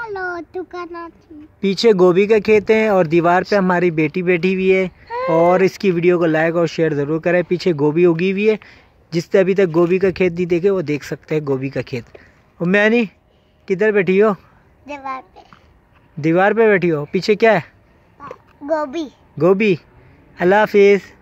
पीछे गोभी का खेत है और दीवार पे हमारी बेटी बैठी हुई है हाँ। और इसकी वीडियो को लाइक और शेयर ज़रूर करें पीछे गोभी उगी हुई है जिसने अभी तक गोभी का खेत नहीं देखे वो देख सकते हैं गोभी का खेत और मैनी किधर बैठी हो दीवार पे दीवार पे बैठी हो पीछे क्या है गोभी गोभी अल्लाह हाफिज़